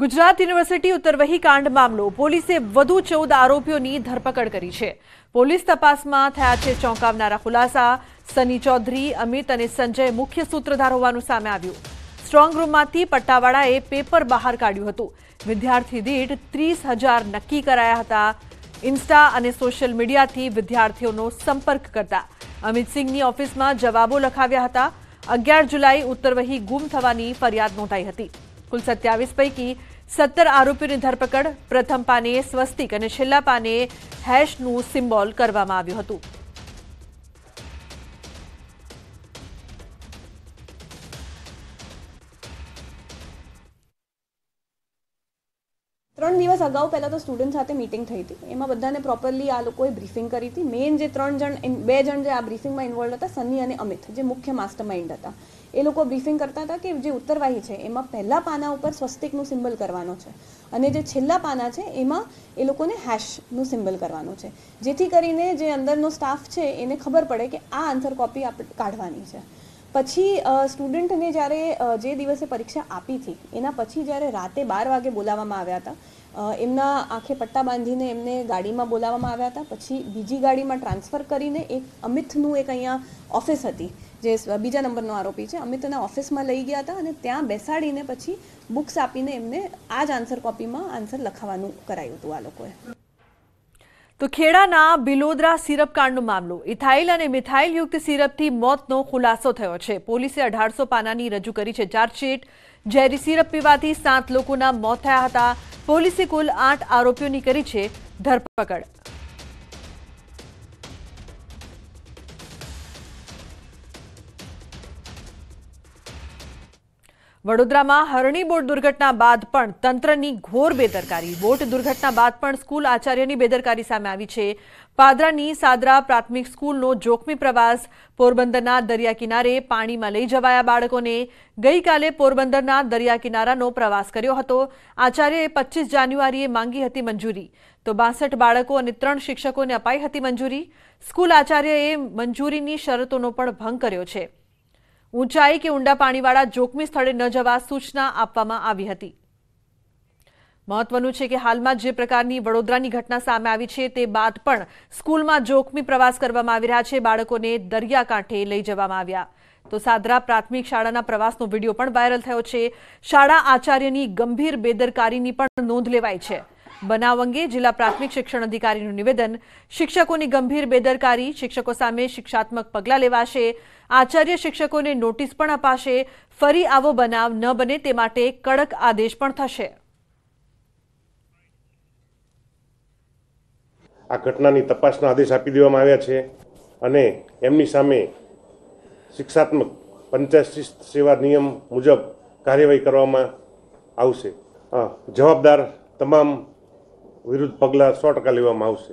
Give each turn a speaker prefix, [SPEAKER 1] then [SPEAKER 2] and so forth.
[SPEAKER 1] Gujarat university ઉત્તરવહી कांड મામલો પોલીસે વધુ 14 આરોપીઓની ધરપકડ કરી છે પોલીસ તપાસમાં થયા છે ચોંકાવનારો खुलासा સની ચૌધરી અમિત અને સંજય મુખ્ય સૂત્રધાર હોવાનું સામે આવ્યું સ્ટ્રોંગ રૂમમાંથી પટ્ટાવાળાએ પેપર બહાર કાઢ્યું હતું વિદ્યાર્થી દીઠ 30000 નકકી કરાયા હતા ઇન્સ્ટા અને સોશિયલ મીડિયાથી વિદ્યાર્થીઓનો સંપર્ક કરતા અમિત ਸਿੰਘની ઓફિસમાં જવાબો લખાવ્યા હતા 11 જુલાઈ ઉત્તરવહી ગૂમ થવાની ફરિયાદ નોંધાઈ હતી કુલ સત્યાવીસ પૈકી સત્તર આરોપીની ધરપકડ પ્રથમ પાને સ્વસ્તિક અને છેલ્લા પાને હેશનું સિમ્બોલ કરવામાં આવ્યું હતું
[SPEAKER 2] ત્રણ દિવસ અગાઉ પહેલાં તો સ્ટુડન્ટ સાથે મિટિંગ થઈ હતી એમાં બધાને પ્રોપરલી આ લોકોએ બ્રીફિંગ કરી હતી મેઇન જે ત્રણ જણ બે જણ જે આ બ્રીફિંગમાં ઇન્વોલ્વ હતા સની અને અમિત જે મુખ્ય માસ્ટર માઇન્ડ હતા એ લોકો બ્રીફિંગ કરતા હતા કે જે ઉત્તરવાહી છે એમાં પહેલા પાના ઉપર સ્વસ્તિકનું સિમ્બલ કરવાનો છે અને જે છેલ્લા પાના છે એમાં એ લોકોને હેશનું સિમ્બલ કરવાનું છે જેથી કરીને જે અંદરનો સ્ટાફ છે એને ખબર પડે કે આ આન્સર કોપી આપણે કાઢવાની છે પછી સ્ટુડન્ટને જ્યારે જે દિવસે પરીક્ષા આપી હતી એના પછી જ્યારે રાતે બાર વાગે બોલાવવામાં આવ્યા હતા એમના આંખે પટ્ટા બાંધીને એમને ગાડીમાં બોલાવવામાં આવ્યા હતા પછી બીજી ગાડીમાં ટ્રાન્સફર કરીને એક અમિતનું એક અહીંયા ઓફિસ હતી જે બીજા નંબરનો આરોપી છે અમિત એના ઓફિસમાં લઈ ગયા હતા અને ત્યાં બેસાડીને પછી બુક્સ આપીને એમને આ જ આન્સર કોપીમાં આન્સર લખાવાનું કરાયું હતું આ લોકોએ
[SPEAKER 1] તો ખેડાના બિલોદરા સિરપ કાંડનો મામલો ઇથાઇલ અને મિથાઇલ યુક્ત સિરપથી મોતનો ખુલાસો થયો છે પોલીસે અઢારસો પાનાની રજૂ કરી છે ચાર્જશીટ ઝેરી સિરપ પીવાથી સાત લોકોના મોત થયા હતા પોલીસે કુલ આઠ આરોપીઓની કરી છે ધરપકડ વડોદરામાં હરણી બોટ દુર્ઘટના બાદ પણ તંત્રની ઘોર બેદરકારી બોટ દુર્ઘટના બાદ પણ સ્કૂલ આચાર્યની બેદરકારી સામે આવી છે પાદરાની સાદરા પ્રાથમિક સ્કૂલનો જોખમી પ્રવાસ પોરબંદરના દરિયા કિનારે પાણીમાં લઈ જવાયા બાળકોને ગઈકાલે પોરબંદરના દરિયા કિનારાનો પ્રવાસ કર્યો હતો આચાર્યએ પચીસ જાન્યુઆરીએ માંગી હતી મંજૂરી તો બાસઠ બાળકો અને ત્રણ શિક્ષકોને અપાઈ હતી મંજૂરી સ્કૂલ આચાર્યએ મંજૂરીની શરતોનો પણ ભંગ કર્યો છે ઊંચાઈ કે ઊંડા પાણીવાળા જોખમી સ્થળે ન જવા સૂચના આપવામાં આવી હતી મહત્વનું છે કે હાલમાં જે પ્રકારની વડોદરાની ઘટના સામે આવી છે તે બાદ પણ સ્કૂલમાં જોખમી પ્રવાસ કરવામાં આવી રહ્યા છે બાળકોને દરિયાકાંઠે લઈ જવામાં આવ્યા તો સાદરા પ્રાથમિક શાળાના પ્રવાસનો વિડીયો પણ વાયરલ થયો છે શાળા આચાર્યની ગંભીર બેદરકારીની પણ નોંધ લેવાઈ છે બનાવ અંગે જિલ્લા પ્રાથમિક શિક્ષણ અધિકારીનું નિવેદન શિક્ષકોની ગંભીર બેદરકારી શિક્ષકો સામે શિક્ષાત્મક પગલાં લેવાશે આચાર્ય શિક્ષકોને નોટિસ પણ અપાશે ફરી આવો બનાવ ન બને તે માટે કડક આદેશ પણ થશે આ ઘટનાની તપાસના આદેશ આપી દેવામાં આવ્યા છે અને એમની સામે શિક્ષાત્મક પંચાયત સેવા નિયમ મુજબ કાર્યવાહી કરવામાં આવશે જવાબદાર તમામ વિરુદ્ધ પગલાં સો ટકા લેવામાં આવશે